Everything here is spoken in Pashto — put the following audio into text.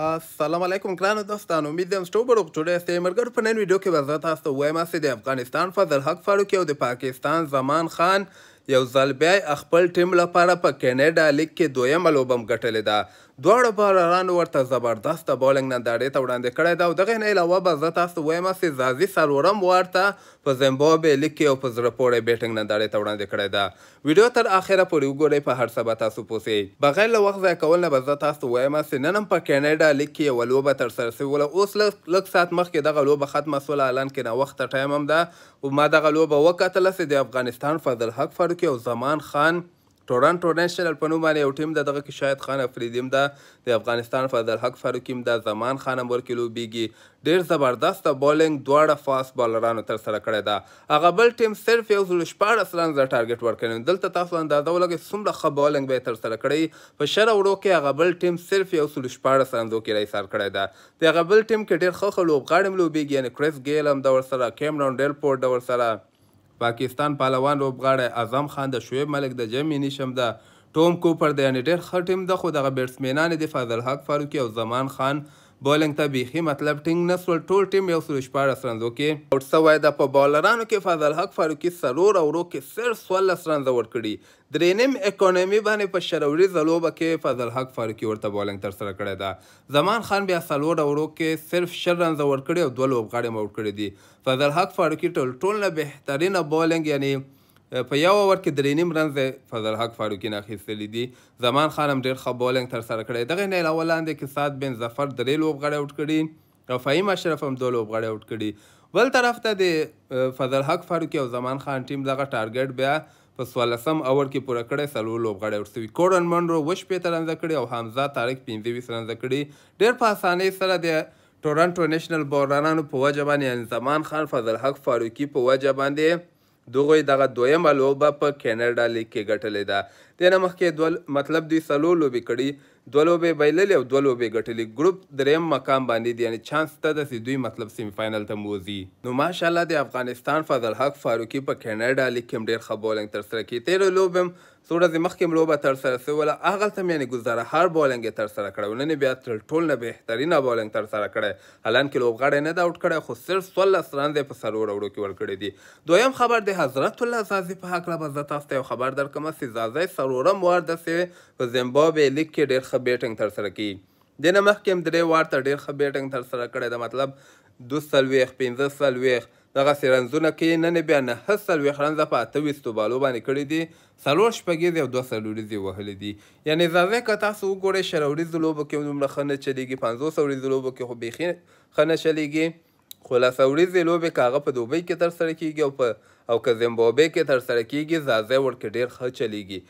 السلام علیکم ګرانو دوستانو امید دی تاسو به روغ سئ مرګر په نن ویډیو کې به زه تاسو ته وایم چې د افغانستان فضل حق فاروقي او د پاکستان زمان خان یو ځل بیا خپل ټیم لپاره په کینیډا لیګ کې دویمه لوبه هم ګټلې ده دواړو باررانو ورته زبردسته بولینګ نندارې ته وړاندې کړی ده او دغې نه علاوه به زه تاسو وایم چې ځاځي څلورم وار ته په زیمبابوې لیګ کې یو په زړه پورې بیټینګ نندارې ته وړاندې کړی ده ویډیو تر اخره پورې وګورئ په هر څه به تاسو پوسئ بغیر له وخت ضایع کول نه به زه تاسو وایم چې نن هم په کینیډا لیګ کې یوه لوبه ترسره شوې وله اوس لږ ساعت مخکې دغه لوبه ختمه شوله الان کې ناوخته ټایم هم ده او ما دغه لوبه وکتله چې د افغانستان فضل حق فر یادو کې او زمان خان ټورنټو نېشنل په نوم باندې یو ټیم د دغه کې شاهد خان افریدی هم ده د افغانستان فضلحق فاروقي هم ده زمان خان هم ورکې لوبیږي ډېر زبردسته بولینګ دواړه فاست بالرانو ترسره کړې ده هغه بل ټیم صرف یو سل شپاړس رنز د ټارګټ ورکړي دلته تاسو اندازه ولګئ څومره ښه بولینګ به یې ترسره کړی په شره وړو کې هغه بل ټیم صرف یو سل شپاړس رنزو کې راایسار کړی ده د هغه بل ټیم کې ډېر ښه ښه لوبغاړي هم لوبیږي یعنې کریس ګیل هم د ورسره کیمرون ډیلپورټ د ورسره پاکستان پهلوان لوبغاړی اعظم خان د شعیب ملک د جیمینی شم ده ټوم کوپر د یعنې ډېر ښه ټیم ده خو دغه بیټسمینان یې د فضل حق فاروقي او زمان خان بولینګ ته بیخي مطلب ټینګ نه سول ټول ټیم یو سل شپاړس رنزو کې اوټ سوی ده په بالرانو کې فضل حق فاروقي سرور او ورو کې صرف څوارلس رنزه ورکړي درې نیم اکانومي باندې په شروړي ځلوبه کې فضل حق فاروقي ورته بولینګ ترسره کړی ده زمان خان بیا څلور او ورو کې صرف شل رنزه ورکړي او دوه لوبغاړي مو ورکړي دي فضل حق فاروقي ټول ټول نه بهترینه بولینګ یعنی په یو اوور کې درې نیم رنز فضل حق فاروقي نه اخیستلې دي زمان خان هم ډېر ښه بولینګ ترسره کړی دغه نه علاوه لاندې کې سعد بن ظفر درې لوبغاړی اوټ کړي او فهیم اشرف هم دوه لوبغاړي اوټ کړي بل طرف ته د فضل حق فاروقي او زمان خان ټیم دغه ټارګټ بیا په سوالسم اور کې پوره کړی څلور لوبغاړي ورسوي کورن منرو وش پېته رنزه کړي او حمزه طارق پنځه ویس رنزه کړي ډېر په اسانۍ سره د ټورنټو نیشنل بورانانو په وجه باندې یعنې زمان خان فضل حق فاروقي په وجه باندې دغوی دغه دویمه لوبه په کینیډا لیګ کې ګټلې ده دې نه مخکې دوه مطلب دوی څلور لوبې کړي دوه لوبې بایللې او دوه لوبې ګټلې ګروپ دریم مقام باندې دي یعنی چانس ته داسې دوی مطلب سیمی فاینل ته موزي نو ماشاءالله د افغانستان فضل حق فاروقي په کینیډا لیګ کې هم ډېر ښه بولنګ ترسره کړي تېرې لوبې هم څو ورځې مخکې هم لوبه ترسره سوله هغلته هم یعنې ګزاره هر بولنګ یې ترسره کړی نن بیا تر ټول نه بهترینه بولنګ ترسره کړی حالانکې لوبغاړی نه ده اوټ کړی خو صرف څوارلس رنز یې په سرو وړو کې ورکړي دي دویم خبر د حضرت الله زازي په هکله به زه تاسو ته یو خبر درکړم چې زازی څلورم وار داسې په زیمبابوې لیګ کې ډېر ډېر ښه بیټنګ ترسره کوي دې نه مخکې هم درې وارته ډېر ښه بیټنګ ترسره کړی ده مطلب دو څلوېښت پنځه څلوېښت دغسې رنزونه کوي نن یې بیا نهه څلوېښت رنزه په اته ویشتو بالو باندې کړي دي څلور شپږیزې او دوه څلوریزې وهلې دي یعنې ځاځی که تاسو وګورئ شل اوریزو لوبو کې هم دومره ښه نه چلیږي پنځوس اوریزو لوبو کې خو بیخي ښه نه چلیږي خو لس اوریزې لوبې که هغه په دوبۍ کې ترسره کیږي او په او که زیمبابوې کې ترسره کیږي ځاځی ورکې ډېر ښه چلیږي